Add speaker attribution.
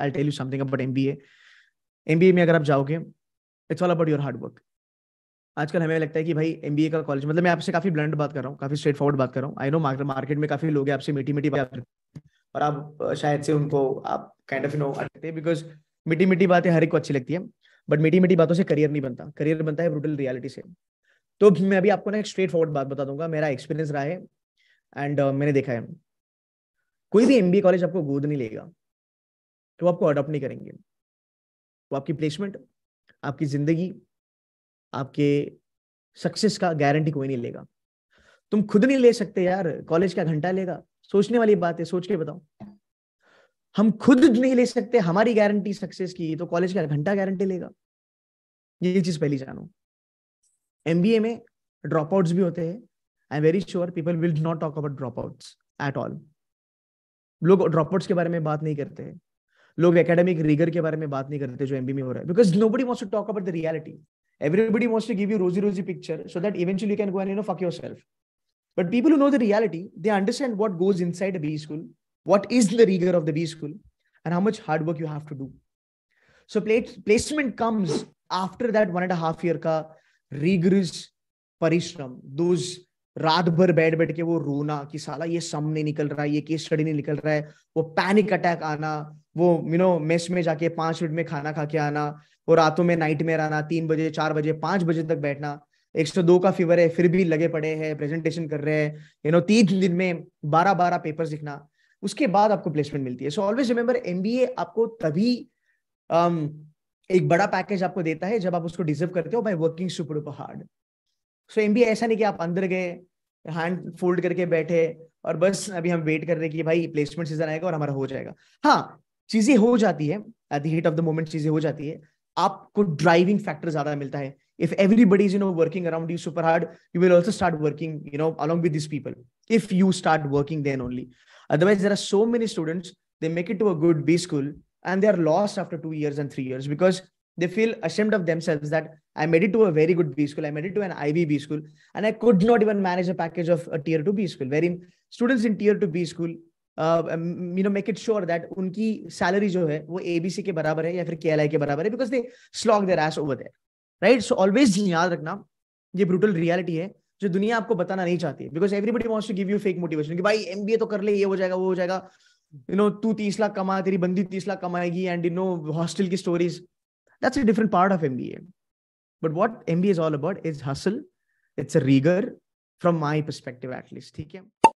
Speaker 1: I tell you something about MBA MBA में अगर आप जाओगे it's all about your hard work आजकल हमें लगता है कि भाई एमबीए का कॉलेज मतलब मैं आपसे काफी ब्लंट बात कर रहा हूँ काफी स्ट्रेट फॉरवर्ड बात कर रहा हूँ आई नो मार्केट मार्केट में काफी लोग आपसे मीठी मीठी बात करते हैं और आप शायद से उनको आप काइंड ऑफ यू नो अटकते बिकॉज मीठी मीठी बातें हर एक को अच्छी लगती है बट मीठी मीठी बातों से करियर नहीं बनता करियर बनता है ब्रूटल रियलिटी से तो मैं अभी आपको ना एक स्ट्रेट फॉरवर्ड बात बता दूंगा मेरा एक्सपीरियंस रहा है एंड uh, मैंने देखा है कोई भी एमबीए कॉलेज आपको गोद नहीं लेगा तो वो आपको अडॉप्ट नहीं करेंगे वो आपकी प्लेसमेंट आपकी जिंदगी आपके सक्सेस का गारंटी कोई नहीं लेगा तुम खुद नहीं ले सकते यार कॉलेज का घंटा लेगा सोचने वाली बात है सोच के बताओ हम खुद नहीं ले सकते हमारी गारंटी सक्सेस की तो कॉलेज का घंटा गारंटी लेगा ये चीज पहली जानो एम में ड्रॉप आउट्स भी होते हैं I am very sure people will not talk about dropouts at all लोग ड्रॉप आउट्स के बारे में बात नहीं करते हैं लोग एकेडमिक रिगर के बारे में बात नहीं करते जो एमबीए में हो रहा है because nobody most talk about the reality everybody most give you rosy rosy picture so that eventually can go and you know fuck yourself but people who know the reality they understand what goes inside B school what is the rigour of the B school and how much hard work you have to do so placement comes after that one and half year का rigorous परिश्रम those रात भर बैठ बैठ के वो रोना कि साला ये सम नहीं निकल रहा है ये केस स्टडी नहीं निकल रहा है वो पैनिक अटैक आना वो यू नो मेस में जाके पांच मिनट में खाना खा के आना और रातों में नाइट में रहना तीन बजे चार बजे पांच बजे तक बैठना एक सौ दो का फीवर है फिर भी लगे पड़े हैं प्रेजेंटेशन कर रहे हैं यू नो तीन दिन में बारह बारह पेपर लिखना उसके बाद आपको प्लेसमेंट मिलती है सो ऑलवेज रिमेम्बर एमबीए आपको तभी um, एक बड़ा पैकेज आपको देता है जब आप उसको डिजर्व करते हो by working super duper hard so um ऐसा नहीं कि आप अंदर गए हैंड फोल्ड करके बैठे और बस अभी हम वेट कर रहे हैं कि भाई प्लेसमेंट सीजन आएगा और हमारा हो जाएगा हाँ चीजें हो जाती है at the heat of the moment चीजें हो जाती है आपको ड्राइविंग फैक्टर ज्यादा मिलता है if everybody is you know working around you super hard you will also start working you know along with these people if you start working then only otherwise there are so many students they make it to a good b school and they are lost after 2 years and 3 years because they feel ashamed of themselves that i made it to a very good b school i made it to an ib b school and i could not even manage a package of a tier 2 b school wherein students in tier 2 b school you know make it sure that उनकी salary जो है वो ABC के बराबर है या फिर के एल आई के बराबर है because they slog their ass over there right so always याद रखना ये ब्रूटल रियलिटी है जो दुनिया आपको बताना नहीं चाहती because everybody wants to give you fake motivation की भाई एमबीए तो कर ले ये हो जाएगा वो हो जाएगा यू नो तू तीस लाख कमा तेरी बंदी तीस लाख कमाएगी एंड यू नो हॉस्टल की stories that's a different part of MBA but what MBA is all about is hustle it's a rigour from my perspective at least ठीक है